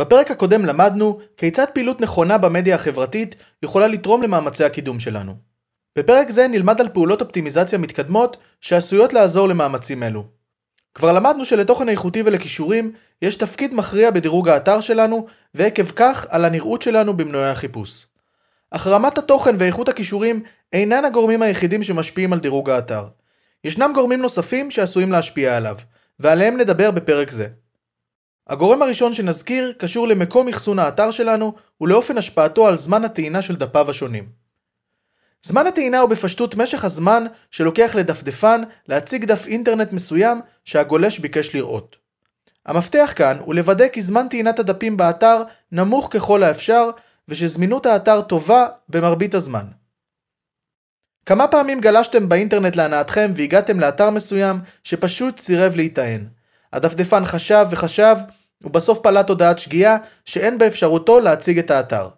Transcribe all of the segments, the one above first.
בפרק הקודם למדנו כיצד פעילות נכונה במדיה החברתית יכולה לתרום למאמצי הקידום שלנו. בפרק זה נלמד על פעולות אופטימיזציה מתקדמות שעשויות לעזור למאמצים אלו. כבר למדנו שלתוכן איכותי ולכישורים יש תפקיד מכריע בדירוג האתר שלנו ועקב כך על הנראות שלנו במנועי החיפוש. אך רמת התוכן ואיכות הכישורים אינן הגורמים היחידים שמשפיעים על דירוג האתר. ישנם גורמים נוספים שעשויים להשפיע עליו, ועליהם נדבר בפרק זה. הגורם הראשון שנזכיר קשור למקום אחסון האתר שלנו ולאופן השפעתו על זמן הטעינה של דפיו השונים. זמן הטעינה הוא בפשטות משך הזמן שלוקח לדפדפן להציג דף אינטרנט מסוים שהגולש ביקש לראות. המפתח כאן הוא לוודא כי זמן טעינת הדפים באתר נמוך ככל האפשר ושזמינות האתר טובה במרבית הזמן. כמה פעמים גלשתם באינטרנט להנאתכם והגעתם לאתר מסוים שפשוט סירב להיטען. הדפדפן חשב וחשב, ובסוף פלט הודעת שגיאה שאין באפשרותו להציג את האתר.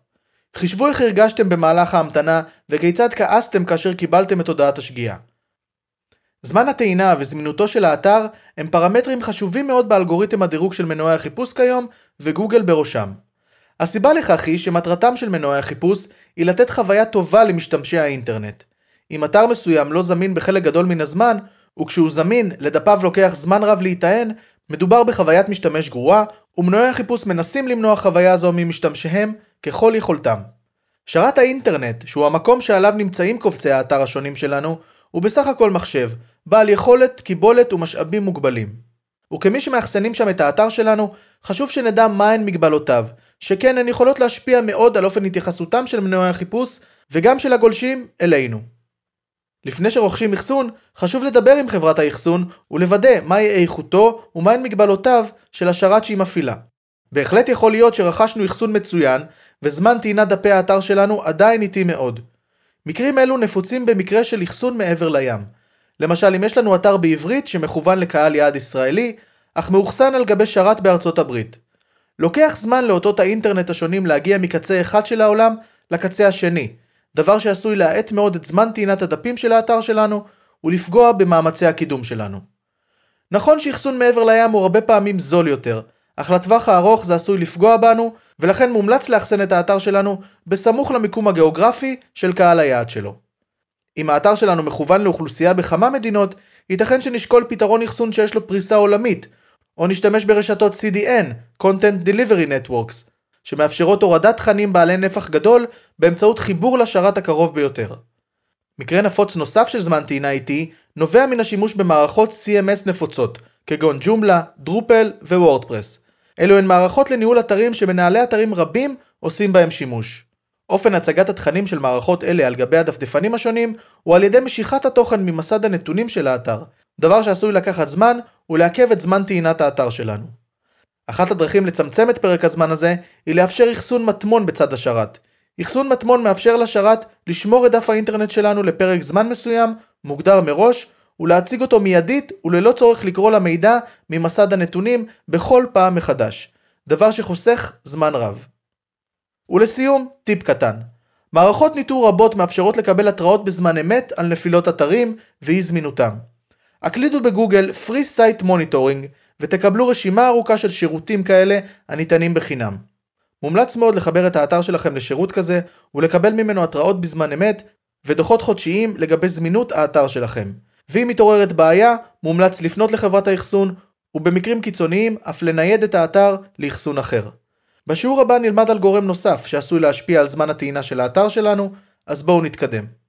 חישבו איך הרגשתם במהלך ההמתנה, וכיצד כעסתם כאשר קיבלתם את הודעת השגיאה. זמן הטעינה וזמינותו של האתר הם פרמטרים חשובים מאוד באלגוריתם הדירוג של מנועי החיפוש כיום, וגוגל בראשם. הסיבה לכך היא שמטרתם של מנועי החיפוש היא לתת חוויה טובה למשתמשי האינטרנט. אם אתר מסוים לא זמין בחלק גדול מן הזמן, וכשהוא זמין, לדפיו לוקח זמן רב להיטען, מדובר בחוויית משתמש גרועה, ומנועי החיפוש מנסים למנוע חוויה זו ממשתמשיהם ככל יכולתם. שרת האינטרנט, שהוא המקום שעליו נמצאים קובצי האתר השונים שלנו, הוא בסך הכל מחשב, בעל יכולת, קיבולת ומשאבים מוגבלים. וכמי שמאחסנים שם את האתר שלנו, חשוב שנדע מהן מגבלותיו, שכן הן יכולות להשפיע מאוד על אופן התייחסותם של מנועי החיפוש, וגם של הגולשים, אלינו. לפני שרוכשים אחסון, חשוב לדבר עם חברת האחסון ולוודא מהי איכותו ומהן מגבלותיו של השרת שהיא מפעילה. בהחלט יכול להיות שרכשנו אחסון מצוין, וזמן טעינת דפי האתר שלנו עדיין איטי מאוד. מקרים אלו נפוצים במקרה של אחסון מעבר לים. למשל, אם יש לנו אתר בעברית שמכוון לקהל יעד ישראלי, אך מאוחסן על גבי שרת בארצות הברית. לוקח זמן לאותות האינטרנט השונים להגיע מקצה אחד של העולם לקצה השני, דבר שעשוי להאט מאוד את זמן טעינת הדפים של האתר שלנו ולפגוע במאמצי הקידום שלנו. נכון שאחסון מעבר לים הוא הרבה פעמים זול יותר, אך לטווח הארוך זה עשוי לפגוע בנו, ולכן מומלץ לאחסן את האתר שלנו בסמוך למיקום הגיאוגרפי של קהל היעד שלו. אם האתר שלנו מכוון לאוכלוסייה בכמה מדינות, ייתכן שנשקול פתרון אחסון שיש לו פריסה עולמית, או נשתמש ברשתות CDN, Content Delivery Networks, שמאפשרות הורדת תכנים בעלי נפח גדול באמצעות חיבור לשרת הקרוב ביותר. מקרה נפוץ נוסף של זמן טעינה איטי נובע מן השימוש במערכות CMS נפוצות, כגון ג'ומלה, דרופל ווורדפרס. אלו הן מערכות לניהול אתרים שמנהלי אתרים רבים עושים בהם שימוש. אופן הצגת התכנים של מערכות אלה על גבי הדפדפנים השונים הוא על ידי משיכת התוכן ממסד הנתונים של האתר, דבר שעשוי לקחת זמן ולעכב את זמן טעינת האתר שלנו. אחת הדרכים לצמצם את פרק הזמן הזה היא לאפשר אחסון מטמון בצד השרת. אחסון מטמון מאפשר לשרת לשמור את דף האינטרנט שלנו לפרק זמן מסוים, מוגדר מראש, ולהציג אותו מיידית וללא צורך לקרוא למידע ממסד הנתונים בכל פעם מחדש. דבר שחוסך זמן רב. ולסיום, טיפ קטן. מערכות ניטור רבות מאפשרות לקבל התראות בזמן אמת על נפילות אתרים ואי זמינותם. הקלידו בגוגל Free Site Monitoring ותקבלו רשימה ארוכה של שירותים כאלה הניתנים בחינם. מומלץ מאוד לחבר את האתר שלכם לשירות כזה ולקבל ממנו התראות בזמן אמת ודוחות חודשיים לגבי זמינות האתר שלכם. ואם מתעוררת בעיה, מומלץ לפנות לחברת האחסון ובמקרים קיצוניים אף לנייד את האתר לאחסון אחר. בשיעור הבא נלמד על גורם נוסף שעשוי להשפיע על זמן הטעינה של האתר שלנו, אז בואו נתקדם.